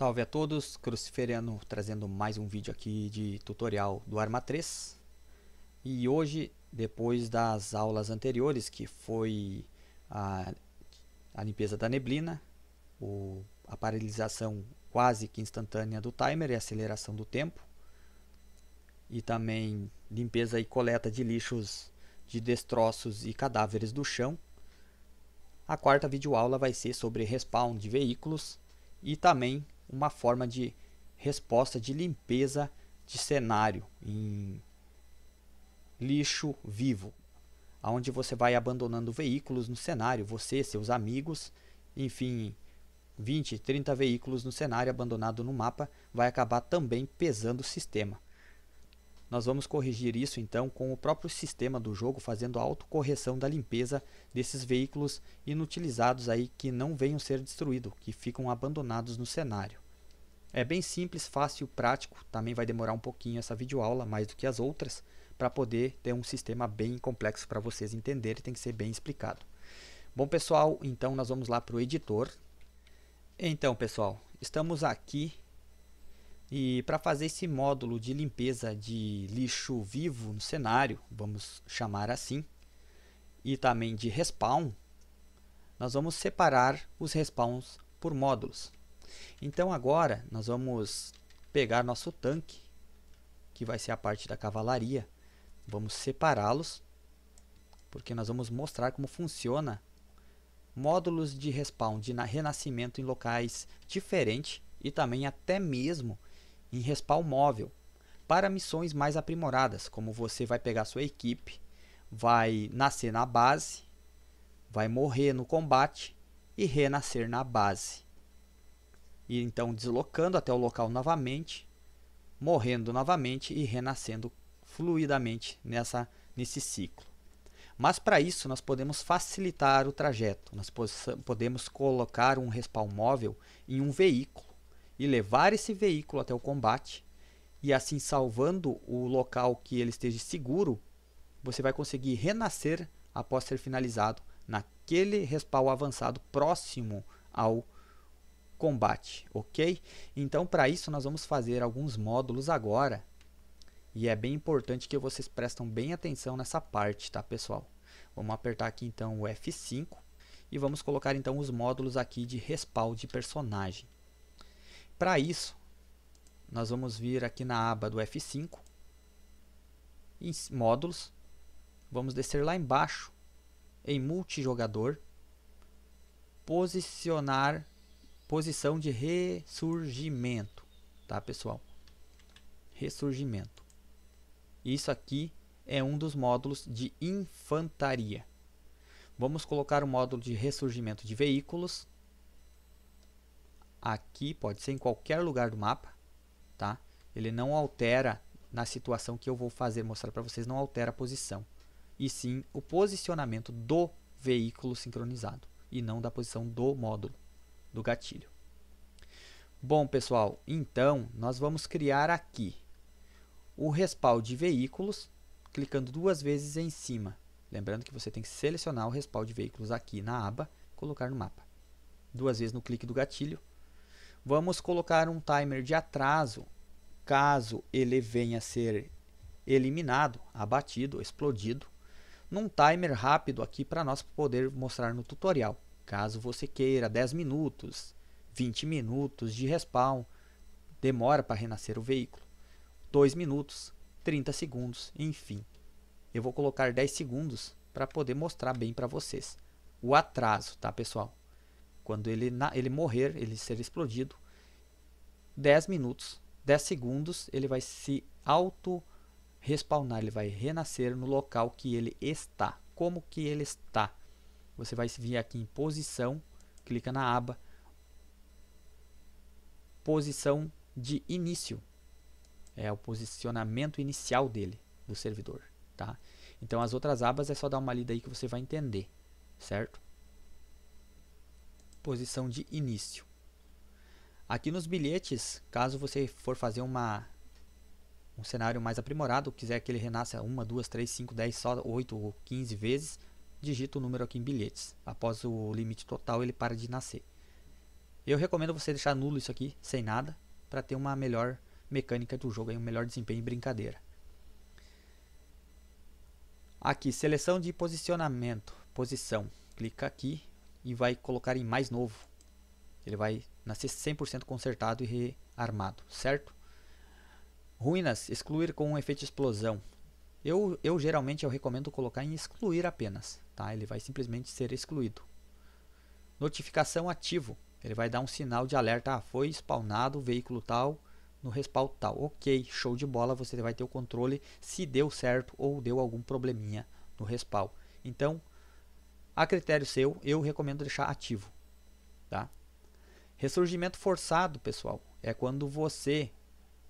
Salve a todos, Cruciferiano trazendo mais um vídeo aqui de tutorial do Arma 3 E hoje, depois das aulas anteriores, que foi a, a limpeza da neblina o, A paralisação quase que instantânea do timer e aceleração do tempo E também limpeza e coleta de lixos de destroços e cadáveres do chão a quarta videoaula vai ser sobre respawn de veículos e também uma forma de resposta de limpeza de cenário em lixo vivo, aonde você vai abandonando veículos no cenário, você, seus amigos, enfim, 20, 30 veículos no cenário abandonado no mapa vai acabar também pesando o sistema. Nós vamos corrigir isso então com o próprio sistema do jogo fazendo a autocorreção da limpeza desses veículos inutilizados aí que não venham ser destruídos, que ficam abandonados no cenário. É bem simples, fácil, prático, também vai demorar um pouquinho essa videoaula, mais do que as outras, para poder ter um sistema bem complexo para vocês entenderem, tem que ser bem explicado. Bom pessoal, então nós vamos lá para o editor. Então pessoal, estamos aqui e para fazer esse módulo de limpeza de lixo vivo no cenário, vamos chamar assim, e também de respawn, nós vamos separar os respawns por módulos. Então agora nós vamos pegar nosso tanque, que vai ser a parte da cavalaria, vamos separá-los, porque nós vamos mostrar como funciona módulos de respawn de renascimento em locais diferentes e também até mesmo em respawn móvel para missões mais aprimoradas, como você vai pegar sua equipe, vai nascer na base, vai morrer no combate e renascer na base. E então deslocando até o local novamente, morrendo novamente e renascendo fluidamente nessa nesse ciclo. Mas para isso nós podemos facilitar o trajeto. Nós podemos colocar um respawn móvel em um veículo e levar esse veículo até o combate, e assim salvando o local que ele esteja seguro, você vai conseguir renascer após ser finalizado naquele respawn avançado próximo ao combate, ok? Então para isso nós vamos fazer alguns módulos agora e é bem importante que vocês prestem bem atenção nessa parte, tá pessoal? Vamos apertar aqui então o F5 e vamos colocar então os módulos aqui de respawn de personagem. Para isso, nós vamos vir aqui na aba do F5, em módulos, vamos descer lá embaixo em multijogador, posicionar posição de ressurgimento, tá pessoal? Ressurgimento. Isso aqui é um dos módulos de infantaria. Vamos colocar o módulo de ressurgimento de veículos aqui, pode ser em qualquer lugar do mapa, tá? Ele não altera na situação que eu vou fazer, mostrar para vocês, não altera a posição. E sim o posicionamento do veículo sincronizado e não da posição do módulo, do gatilho. Bom, pessoal, então nós vamos criar aqui o respaldo de veículos, clicando duas vezes em cima. Lembrando que você tem que selecionar o respaldo de veículos aqui na aba, colocar no mapa. Duas vezes no clique do gatilho, Vamos colocar um timer de atraso caso ele venha a ser eliminado, abatido, explodido, num timer rápido aqui para nós poder mostrar no tutorial. Caso você queira 10 minutos, 20 minutos de respawn, demora para renascer o veículo, 2 minutos, 30 segundos, enfim. Eu vou colocar 10 segundos para poder mostrar bem para vocês o atraso, tá pessoal? Quando ele, na, ele morrer, ele ser explodido, 10 minutos, 10 segundos, ele vai se auto respawnar, ele vai renascer no local que ele está. Como que ele está? Você vai vir aqui em posição, clica na aba posição de início. É o posicionamento inicial dele, do servidor, tá? Então as outras abas é só dar uma lida aí que você vai entender, certo? posição de início. Aqui nos bilhetes, caso você for fazer uma um cenário mais aprimorado, quiser que ele renasça 1, 2, 3, 5, 10, só 8 ou 15 vezes, digita o número aqui em bilhetes. Após o limite total, ele para de nascer. Eu recomendo você deixar nulo isso aqui, sem nada, para ter uma melhor mecânica do jogo, um melhor desempenho e brincadeira. Aqui, seleção de posicionamento, posição. Clica aqui e vai colocar em mais novo. Ele vai nascer 100% consertado e rearmado, certo? Ruínas, excluir com um efeito explosão. Eu, eu geralmente eu recomendo colocar em excluir apenas, tá? Ele vai simplesmente ser excluído. Notificação ativo. Ele vai dar um sinal de alerta, ah, foi spawnado o veículo tal no respaldo tal. OK, show de bola, você vai ter o controle se deu certo ou deu algum probleminha no respaldo. Então, a critério seu, eu recomendo deixar ativo. Tá? Ressurgimento forçado, pessoal, é quando você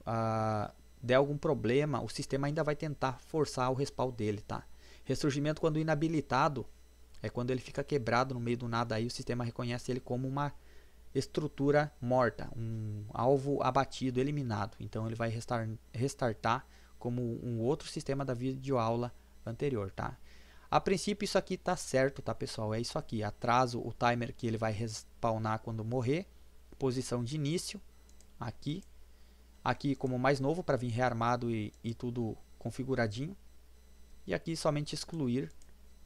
ah, der algum problema, o sistema ainda vai tentar forçar o respaldo dele. Tá? Ressurgimento quando inabilitado, é quando ele fica quebrado no meio do nada, aí o sistema reconhece ele como uma estrutura morta, um alvo abatido, eliminado. Então ele vai restartar como um outro sistema da videoaula anterior, tá? A princípio isso aqui tá certo, tá pessoal? É isso aqui, atraso o timer que ele vai respawnar quando morrer, posição de início, aqui, aqui como mais novo para vir rearmado e, e tudo configuradinho, e aqui somente excluir,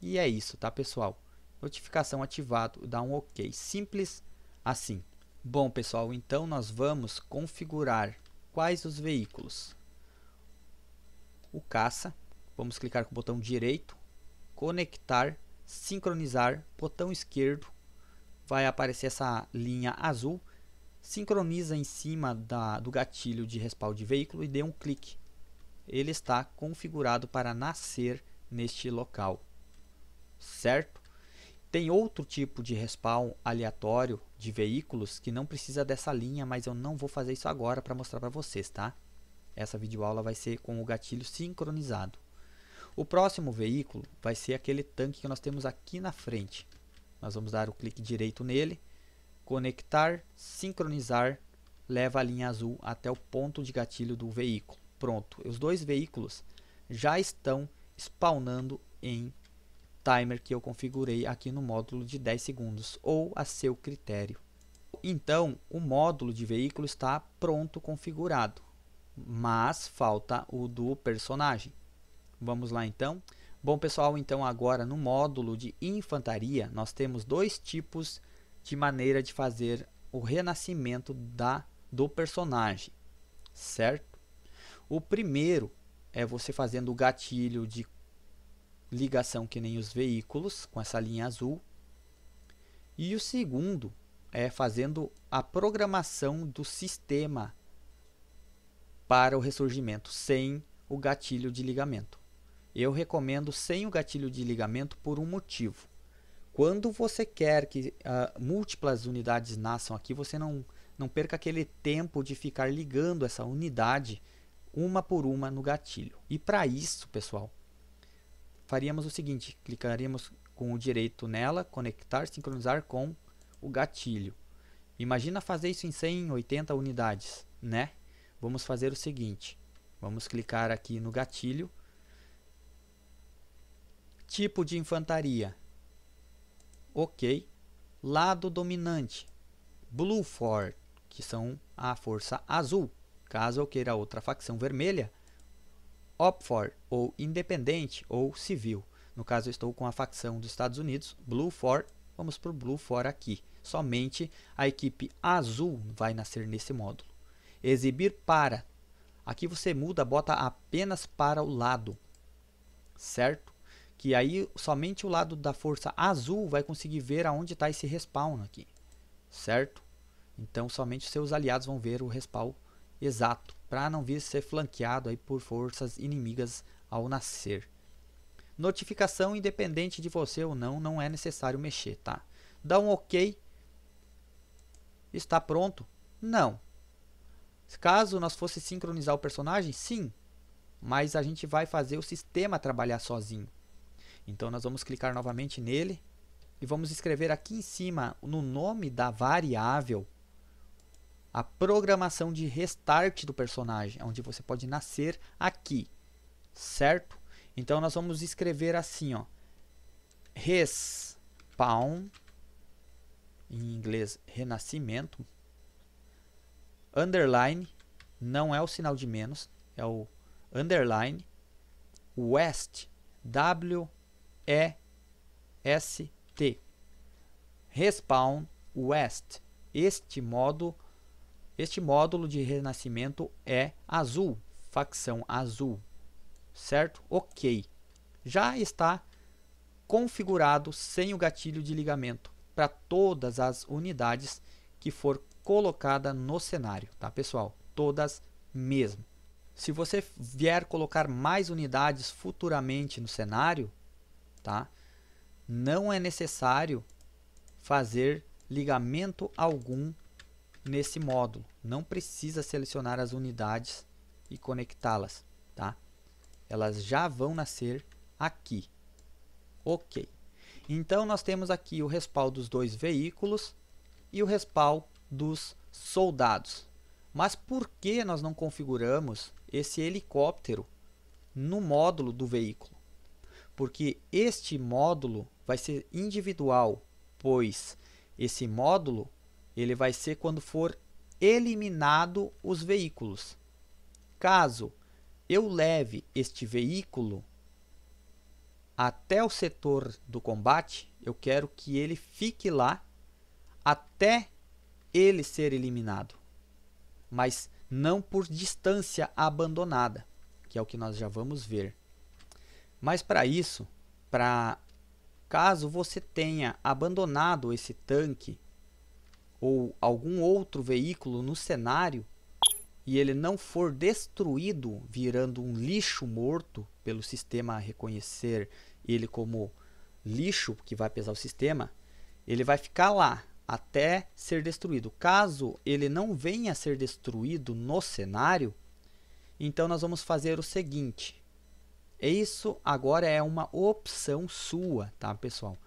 e é isso, tá pessoal? Notificação ativado, dá um ok, simples assim. Bom pessoal, então nós vamos configurar quais os veículos. O caça, vamos clicar com o botão direito, conectar, sincronizar, botão esquerdo, vai aparecer essa linha azul, sincroniza em cima da, do gatilho de respaldo de veículo e dê um clique. Ele está configurado para nascer neste local, certo? Tem outro tipo de respawn aleatório de veículos que não precisa dessa linha, mas eu não vou fazer isso agora para mostrar para vocês, tá? Essa videoaula vai ser com o gatilho sincronizado. O próximo veículo vai ser aquele tanque que nós temos aqui na frente. Nós vamos dar o clique direito nele, conectar, sincronizar, leva a linha azul até o ponto de gatilho do veículo. Pronto, os dois veículos já estão spawnando em timer que eu configurei aqui no módulo de 10 segundos ou a seu critério. Então, o módulo de veículo está pronto configurado, mas falta o do personagem. Vamos lá então. Bom, pessoal, então agora no módulo de infantaria, nós temos dois tipos de maneira de fazer o renascimento da do personagem, certo? O primeiro é você fazendo o gatilho de ligação que nem os veículos, com essa linha azul. E o segundo é fazendo a programação do sistema para o ressurgimento sem o gatilho de ligamento. Eu recomendo sem o gatilho de ligamento por um motivo. Quando você quer que uh, múltiplas unidades nasçam aqui, você não, não perca aquele tempo de ficar ligando essa unidade uma por uma no gatilho. E para isso, pessoal, faríamos o seguinte, clicaríamos com o direito nela, conectar, sincronizar com o gatilho. Imagina fazer isso em 180 unidades, né? Vamos fazer o seguinte, vamos clicar aqui no gatilho, Tipo de infantaria. Ok. Lado dominante. Blue Fort, que são a força azul. Caso eu queira outra facção vermelha, Opford, ou independente, ou civil. No caso, eu estou com a facção dos Estados Unidos, Blue force, Vamos para o Blue force aqui. Somente a equipe azul vai nascer nesse módulo. Exibir para. Aqui você muda, bota apenas para o lado. Certo? que aí somente o lado da força azul vai conseguir ver aonde está esse respawn aqui, certo? Então somente seus aliados vão ver o respawn exato, para não vir ser flanqueado aí por forças inimigas ao nascer. Notificação independente de você ou não, não é necessário mexer, tá? Dá um OK. Está pronto? Não. Caso nós fosse sincronizar o personagem, sim. Mas a gente vai fazer o sistema trabalhar sozinho. Então nós vamos clicar novamente nele e vamos escrever aqui em cima no nome da variável a programação de restart do personagem, onde você pode nascer aqui, certo? Então nós vamos escrever assim, ó, respawn, em inglês renascimento, underline, não é o sinal de menos, é o underline, west, w REST, Respawn West. Este modo este módulo de renascimento é azul, facção azul, certo? OK. Já está configurado sem o gatilho de ligamento para todas as unidades que for colocada no cenário, tá pessoal? Todas mesmo. Se você vier colocar mais unidades futuramente no cenário, tá? Não é necessário fazer ligamento algum nesse módulo. Não precisa selecionar as unidades e conectá-las, tá? Elas já vão nascer aqui. Ok. Então, nós temos aqui o respaldo dos dois veículos e o respaldo dos soldados. Mas por que nós não configuramos esse helicóptero no módulo do veículo? porque este módulo vai ser individual, pois esse módulo ele vai ser quando for eliminado os veículos. Caso eu leve este veículo até o setor do combate, eu quero que ele fique lá até ele ser eliminado, mas não por distância abandonada, que é o que nós já vamos ver. Mas para isso, para caso você tenha abandonado esse tanque ou algum outro veículo no cenário e ele não for destruído virando um lixo morto pelo sistema reconhecer ele como lixo que vai pesar o sistema, ele vai ficar lá até ser destruído. Caso ele não venha a ser destruído no cenário, então nós vamos fazer o seguinte. Isso agora é uma opção sua, tá, pessoal?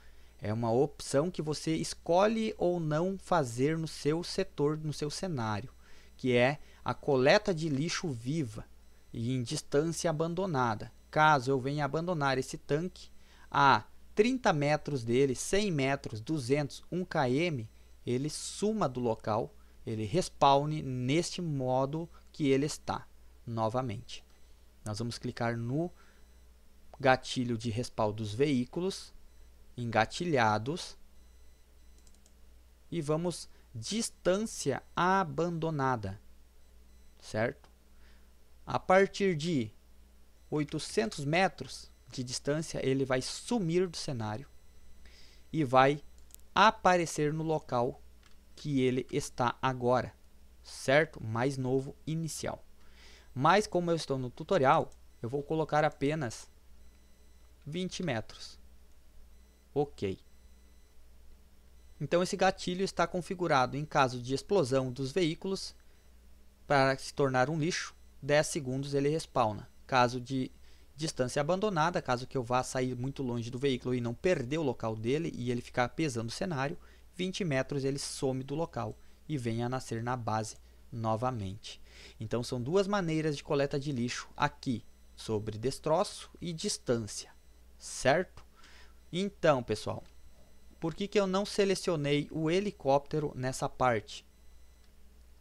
É uma opção que você escolhe ou não fazer no seu setor, no seu cenário, que é a coleta de lixo viva e em distância abandonada. Caso eu venha abandonar esse tanque a 30 metros dele, 100 metros, 200, 1 km, ele suma do local, ele respawn neste modo que ele está novamente. Nós vamos clicar no gatilho de respaldo dos veículos, engatilhados, e vamos distância abandonada, certo? A partir de 800 metros de distância, ele vai sumir do cenário e vai aparecer no local que ele está agora, certo? Mais novo inicial. Mas como eu estou no tutorial, eu vou colocar apenas 20 metros. Ok. Então esse gatilho está configurado em caso de explosão dos veículos para se tornar um lixo, 10 segundos ele respawna. Caso de distância abandonada, caso que eu vá sair muito longe do veículo e não perder o local dele e ele ficar pesando o cenário, 20 metros ele some do local e venha a nascer na base novamente. Então são duas maneiras de coleta de lixo aqui, sobre destroço e distância certo? Então, pessoal, por que, que eu não selecionei o helicóptero nessa parte?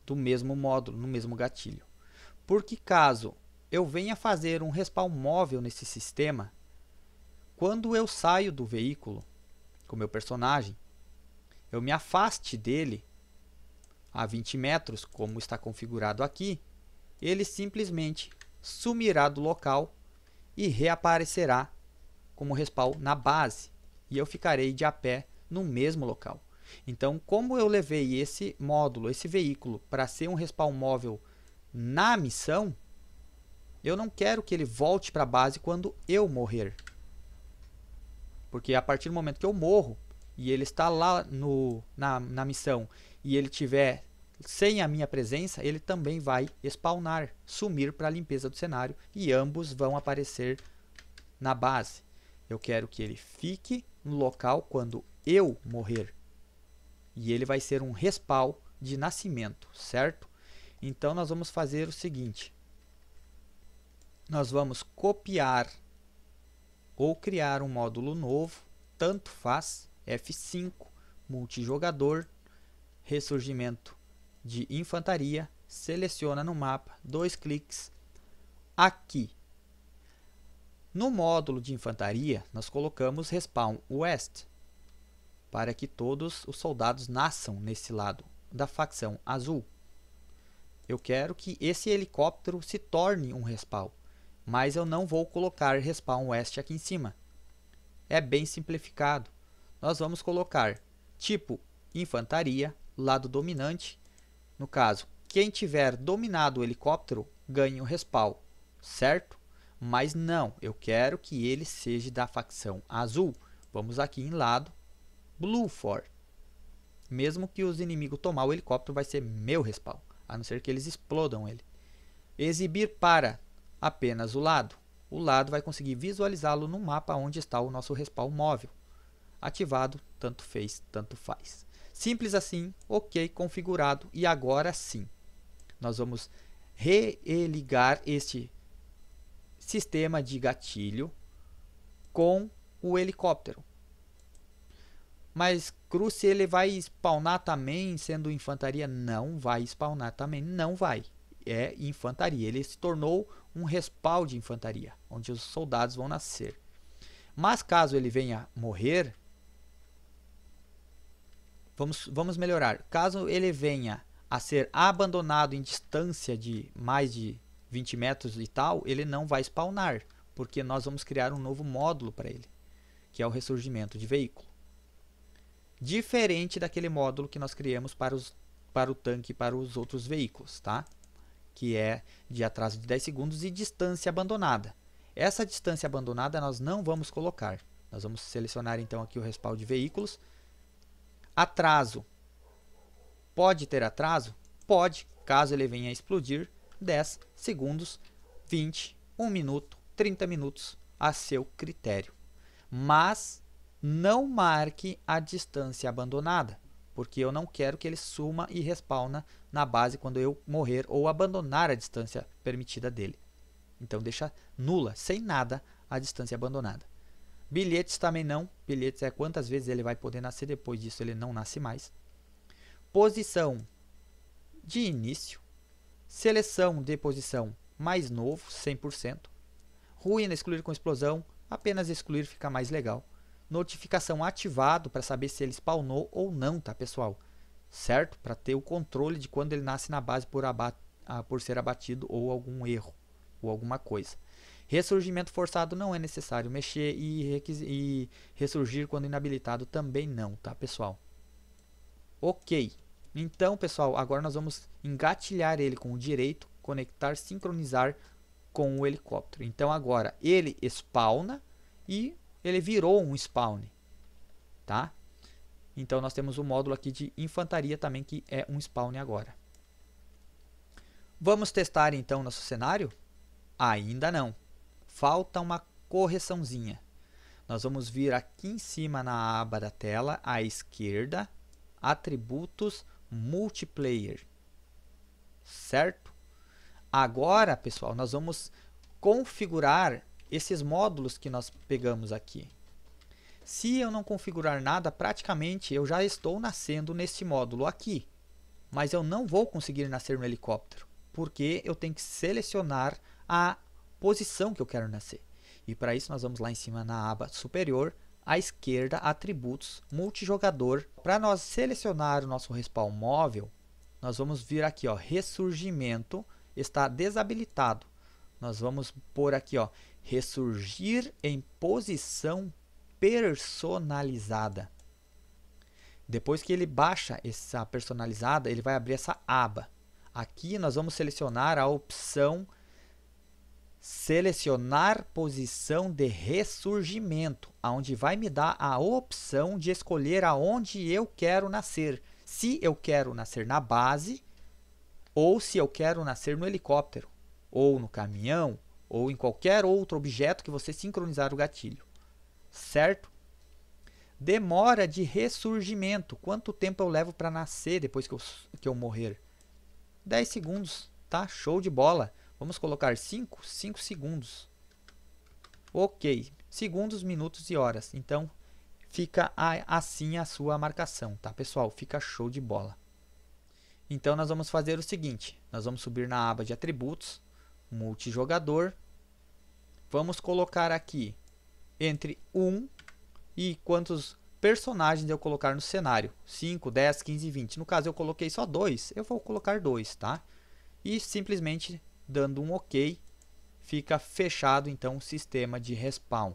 Do mesmo módulo, no mesmo gatilho. Porque caso eu venha fazer um respawn móvel nesse sistema, quando eu saio do veículo com meu personagem, eu me afaste dele a 20 metros, como está configurado aqui, ele simplesmente sumirá do local e reaparecerá como respawn na base e eu ficarei de a pé no mesmo local. Então, como eu levei esse módulo, esse veículo, para ser um respawn móvel na missão, eu não quero que ele volte para a base quando eu morrer. Porque a partir do momento que eu morro e ele está lá no, na, na missão e ele tiver sem a minha presença, ele também vai spawnar, sumir para a limpeza do cenário e ambos vão aparecer na base. Eu quero que ele fique no local quando eu morrer. E ele vai ser um respawn de nascimento, certo? Então nós vamos fazer o seguinte. Nós vamos copiar ou criar um módulo novo, tanto faz, F5, multijogador, ressurgimento de infantaria, seleciona no mapa, dois cliques, aqui no módulo de infantaria, nós colocamos Respawn West, para que todos os soldados nasçam nesse lado da facção azul. Eu quero que esse helicóptero se torne um respawn, mas eu não vou colocar Respawn West aqui em cima. É bem simplificado. Nós vamos colocar tipo infantaria, lado dominante. No caso, quem tiver dominado o helicóptero ganha o respawn, certo? Mas não, eu quero que ele seja da facção azul. Vamos aqui em lado, Blue for. Mesmo que os inimigos tomar o helicóptero, vai ser meu respawn. A não ser que eles explodam ele. Exibir para apenas o lado. O lado vai conseguir visualizá-lo no mapa onde está o nosso respawn móvel. Ativado, tanto fez, tanto faz. Simples assim, ok, configurado e agora sim. Nós vamos religar este sistema de gatilho com o helicóptero. Mas Cruz, ele vai spawnar também sendo infantaria? Não vai spawnar também, não vai. É infantaria. Ele se tornou um respaldo de infantaria, onde os soldados vão nascer. Mas caso ele venha morrer, vamos, vamos melhorar. Caso ele venha a ser abandonado em distância de mais de 20 metros e tal, ele não vai spawnar, porque nós vamos criar um novo módulo para ele, que é o ressurgimento de veículo. Diferente daquele módulo que nós criamos para, os, para o tanque e para os outros veículos, tá? que é de atraso de 10 segundos e distância abandonada. Essa distância abandonada nós não vamos colocar. Nós vamos selecionar então aqui o respaldo de veículos. Atraso. Pode ter atraso? Pode, caso ele venha a explodir 10 segundos, 20, 1 minuto, 30 minutos a seu critério. Mas não marque a distância abandonada, porque eu não quero que ele suma e respawna na base quando eu morrer ou abandonar a distância permitida dele. Então deixa nula, sem nada, a distância abandonada. Bilhetes também não. Bilhetes é quantas vezes ele vai poder nascer, depois disso ele não nasce mais. Posição de início. Seleção de posição mais novo, 100%. Ruína é excluir com explosão, apenas excluir fica mais legal. Notificação ativado para saber se ele spawnou ou não, tá pessoal? Certo? Para ter o controle de quando ele nasce na base por, abate, ah, por ser abatido ou algum erro ou alguma coisa. Ressurgimento forçado não é necessário mexer e, e ressurgir quando inabilitado também não, tá pessoal? Ok. Então, pessoal, agora nós vamos engatilhar ele com o direito, conectar, sincronizar com o helicóptero. Então, agora ele spawna e ele virou um spawn, tá? Então, nós temos o um módulo aqui de infantaria também, que é um spawn agora. Vamos testar, então, nosso cenário? Ainda não. Falta uma correçãozinha. Nós vamos vir aqui em cima na aba da tela, à esquerda, atributos, atributos multiplayer. Certo? Agora, pessoal, nós vamos configurar esses módulos que nós pegamos aqui. Se eu não configurar nada, praticamente eu já estou nascendo neste módulo aqui. Mas eu não vou conseguir nascer no helicóptero, porque eu tenho que selecionar a posição que eu quero nascer. E para isso nós vamos lá em cima na aba superior, à esquerda, atributos, multijogador. Para nós selecionar o nosso respawn móvel, nós vamos vir aqui, ó, ressurgimento está desabilitado. Nós vamos pôr aqui, ó, ressurgir em posição personalizada. Depois que ele baixa essa personalizada, ele vai abrir essa aba. Aqui nós vamos selecionar a opção selecionar posição de ressurgimento, aonde vai me dar a opção de escolher aonde eu quero nascer. Se eu quero nascer na base ou se eu quero nascer no helicóptero, ou no caminhão, ou em qualquer outro objeto que você sincronizar o gatilho. Certo? Demora de ressurgimento. Quanto tempo eu levo para nascer depois que eu, que eu morrer? 10 segundos, tá? Show de bola. Vamos colocar 5, 5 segundos. Ok, segundos, minutos e horas. Então, fica assim a sua marcação, tá pessoal? Fica show de bola. Então, nós vamos fazer o seguinte. Nós vamos subir na aba de atributos, multijogador. Vamos colocar aqui entre 1 um e quantos personagens eu colocar no cenário. 5, 10, 15, 20. No caso, eu coloquei só 2. Eu vou colocar 2, tá? E simplesmente Dando um OK, fica fechado então o sistema de respawn.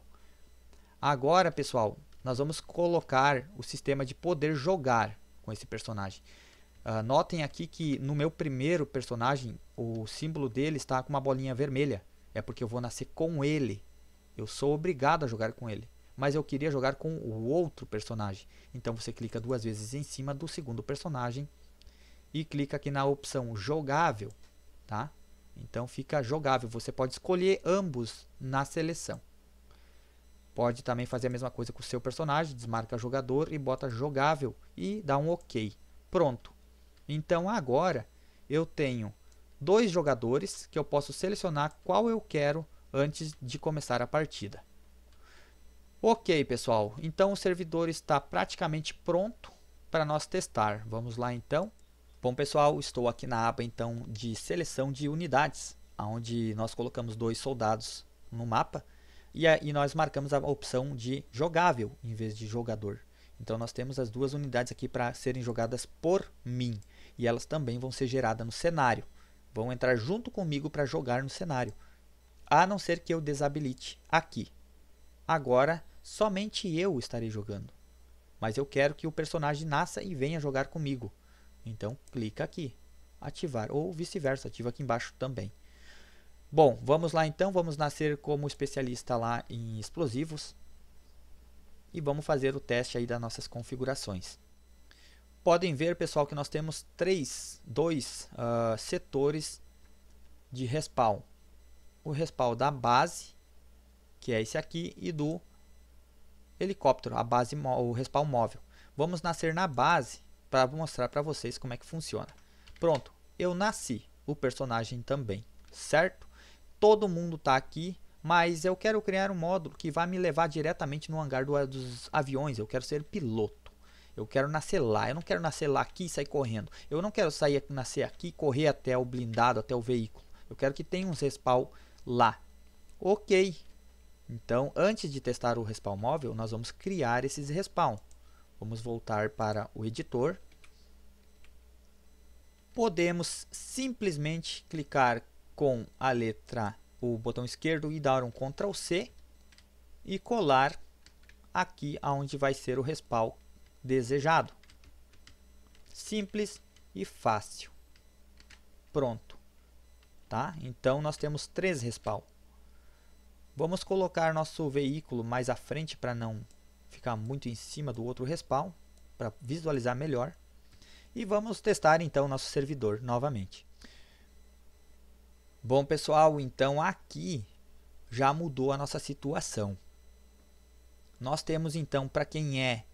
Agora, pessoal, nós vamos colocar o sistema de poder jogar com esse personagem. Uh, notem aqui que no meu primeiro personagem, o símbolo dele está com uma bolinha vermelha. É porque eu vou nascer com ele. Eu sou obrigado a jogar com ele. Mas eu queria jogar com o outro personagem. Então você clica duas vezes em cima do segundo personagem. E clica aqui na opção jogável. Tá? Então fica jogável, você pode escolher ambos na seleção. Pode também fazer a mesma coisa com o seu personagem, desmarca jogador e bota jogável e dá um OK. Pronto. Então agora eu tenho dois jogadores que eu posso selecionar qual eu quero antes de começar a partida. Ok pessoal, então o servidor está praticamente pronto para nós testar. Vamos lá então. Bom pessoal, estou aqui na aba então de seleção de unidades, onde nós colocamos dois soldados no mapa e aí nós marcamos a opção de jogável em vez de jogador. Então nós temos as duas unidades aqui para serem jogadas por mim e elas também vão ser geradas no cenário. Vão entrar junto comigo para jogar no cenário, a não ser que eu desabilite aqui. Agora somente eu estarei jogando, mas eu quero que o personagem nasça e venha jogar comigo. Então, clica aqui, ativar, ou vice-versa, ativa aqui embaixo também. Bom, vamos lá então, vamos nascer como especialista lá em explosivos e vamos fazer o teste aí das nossas configurações. Podem ver, pessoal, que nós temos três, dois uh, setores de respawn. O respawn da base, que é esse aqui, e do helicóptero, a base, o respawn móvel. Vamos nascer na base para mostrar para vocês como é que funciona. Pronto, eu nasci, o personagem também, certo? Todo mundo está aqui, mas eu quero criar um módulo que vai me levar diretamente no hangar do, dos aviões, eu quero ser piloto. Eu quero nascer lá, eu não quero nascer lá aqui e sair correndo. Eu não quero sair nascer aqui e correr até o blindado, até o veículo. Eu quero que tenha um respawn lá. Ok. Então, antes de testar o respawn móvel, nós vamos criar esses respawns. Vamos voltar para o editor. Podemos simplesmente clicar com a letra, o botão esquerdo e dar um Ctrl C e colar aqui aonde vai ser o respawn desejado. Simples e fácil. Pronto. Tá? Então nós temos três respawn. Vamos colocar nosso veículo mais à frente para não ficar muito em cima do outro respawn para visualizar melhor. E vamos testar então nosso servidor novamente. Bom pessoal, então aqui já mudou a nossa situação. Nós temos então para quem é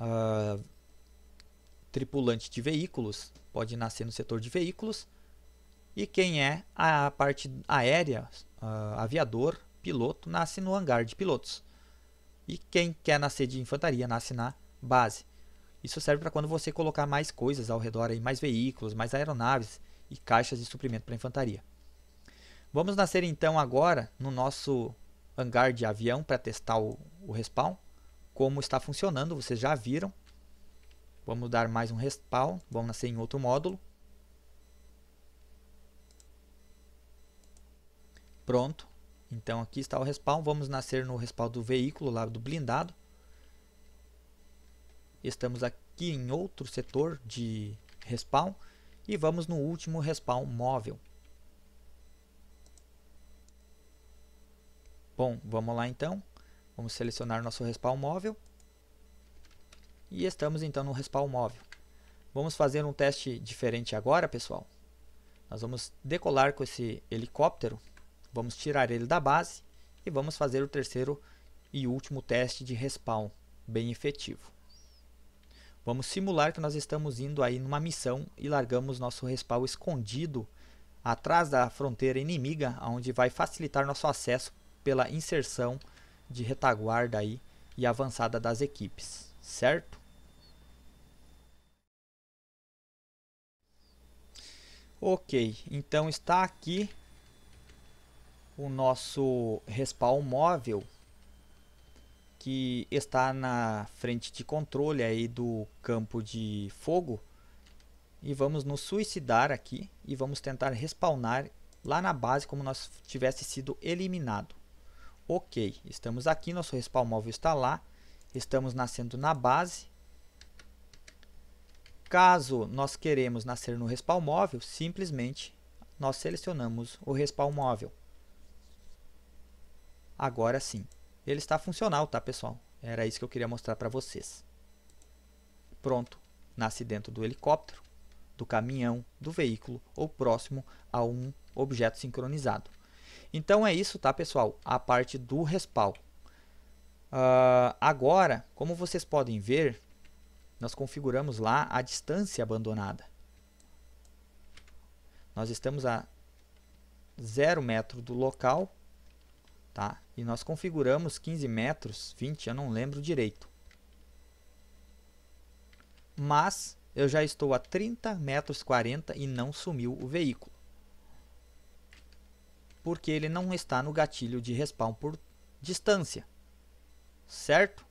uh, tripulante de veículos, pode nascer no setor de veículos, e quem é a parte aérea, uh, aviador, piloto, nasce no hangar de pilotos. E quem quer nascer de infantaria nasce na base. Isso serve para quando você colocar mais coisas ao redor, aí, mais veículos, mais aeronaves e caixas de suprimento para infantaria. Vamos nascer então agora no nosso hangar de avião para testar o, o respawn. Como está funcionando, vocês já viram. Vamos dar mais um respawn, vamos nascer em outro módulo. Pronto, então aqui está o respawn, vamos nascer no respawn do veículo lá do blindado. Estamos aqui em outro setor de respawn e vamos no último respawn móvel. Bom, vamos lá então. Vamos selecionar nosso respawn móvel. E estamos então no respawn móvel. Vamos fazer um teste diferente agora, pessoal. Nós vamos decolar com esse helicóptero Vamos tirar ele da base e vamos fazer o terceiro e último teste de respawn, bem efetivo. Vamos simular que nós estamos indo aí numa missão e largamos nosso respawn escondido atrás da fronteira inimiga, onde vai facilitar nosso acesso pela inserção de retaguarda aí e avançada das equipes, certo? Ok, então está aqui o nosso respawn móvel que está na frente de controle aí do campo de fogo e vamos nos suicidar aqui e vamos tentar respawnar lá na base como nós tivesse sido eliminado. Ok, estamos aqui, nosso respawn móvel está lá, estamos nascendo na base. Caso nós queremos nascer no respawn móvel, simplesmente nós selecionamos o respawn móvel. Agora sim. Ele está funcional, tá, pessoal? Era isso que eu queria mostrar para vocês. Pronto. Nasce dentro do helicóptero, do caminhão, do veículo ou próximo a um objeto sincronizado. Então é isso, tá, pessoal? A parte do respawn. Uh, ah, agora, como vocês podem ver, nós configuramos lá a distância abandonada. Nós estamos a 0 metro do local Tá? E nós configuramos 15 metros, 20, eu não lembro direito. Mas eu já estou a 30 metros 40 e não sumiu o veículo. Porque ele não está no gatilho de respawn por distância. Certo?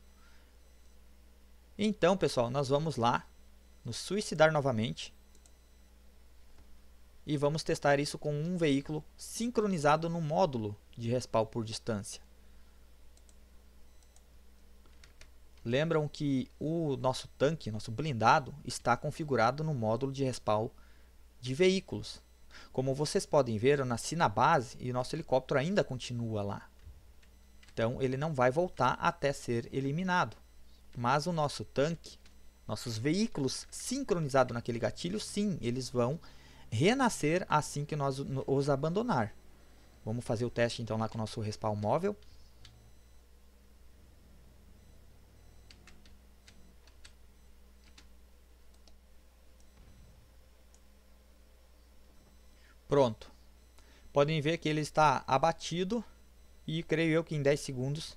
Então, pessoal, nós vamos lá nos suicidar novamente. E vamos testar isso com um veículo sincronizado no módulo de respaldo por distância. Lembram que o nosso tanque, nosso blindado, está configurado no módulo de respaldo de veículos. Como vocês podem ver, eu nasci na base e o nosso helicóptero ainda continua lá. Então ele não vai voltar até ser eliminado. Mas o nosso tanque, nossos veículos sincronizados naquele gatilho, sim, eles vão renascer assim que nós os abandonar. Vamos fazer o teste então lá com o nosso respawn móvel. Pronto. Podem ver que ele está abatido e creio eu que em 10 segundos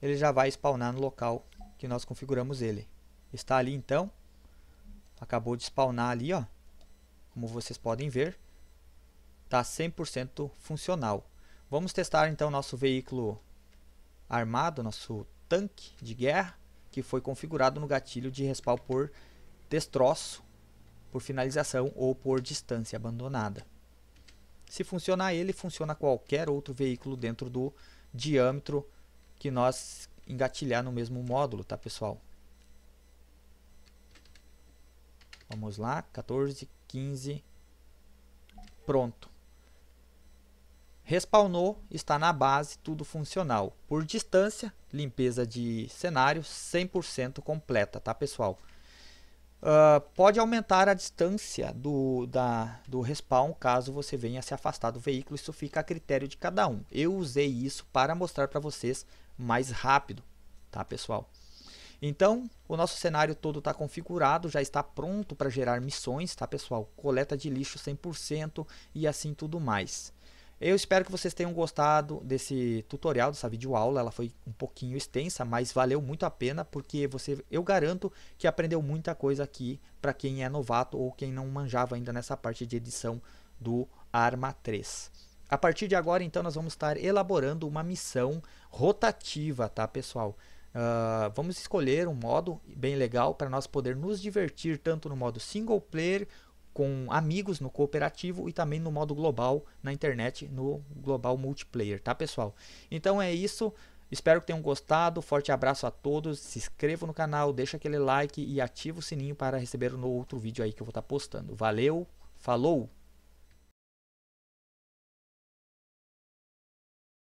ele já vai spawnar no local que nós configuramos ele. Está ali então. Acabou de spawnar ali, ó. Como vocês podem ver está 100% funcional. Vamos testar então nosso veículo armado, nosso tanque de guerra, que foi configurado no gatilho de respawn por destroço, por finalização ou por distância abandonada. Se funcionar ele, funciona qualquer outro veículo dentro do diâmetro que nós engatilhar no mesmo módulo, tá pessoal? Vamos lá, 14, 15, pronto. Respawnou, está na base, tudo funcional. Por distância, limpeza de cenário 100% completa, tá pessoal? Uh, pode aumentar a distância do, da, do respawn caso você venha se afastar do veículo, isso fica a critério de cada um. Eu usei isso para mostrar para vocês mais rápido, tá pessoal? Então, o nosso cenário todo está configurado, já está pronto para gerar missões, tá pessoal? Coleta de lixo 100% e assim tudo mais. Eu espero que vocês tenham gostado desse tutorial, dessa videoaula. Ela foi um pouquinho extensa, mas valeu muito a pena porque você, eu garanto que aprendeu muita coisa aqui para quem é novato ou quem não manjava ainda nessa parte de edição do Arma 3. A partir de agora, então, nós vamos estar elaborando uma missão rotativa, tá, pessoal? Uh, vamos escolher um modo bem legal para nós poder nos divertir tanto no modo single player com amigos no cooperativo e também no modo global na internet, no global multiplayer, tá pessoal? Então é isso, espero que tenham gostado, forte abraço a todos, se inscreva no canal, deixa aquele like e ativa o sininho para receber um outro vídeo aí que eu vou estar tá postando. Valeu, falou!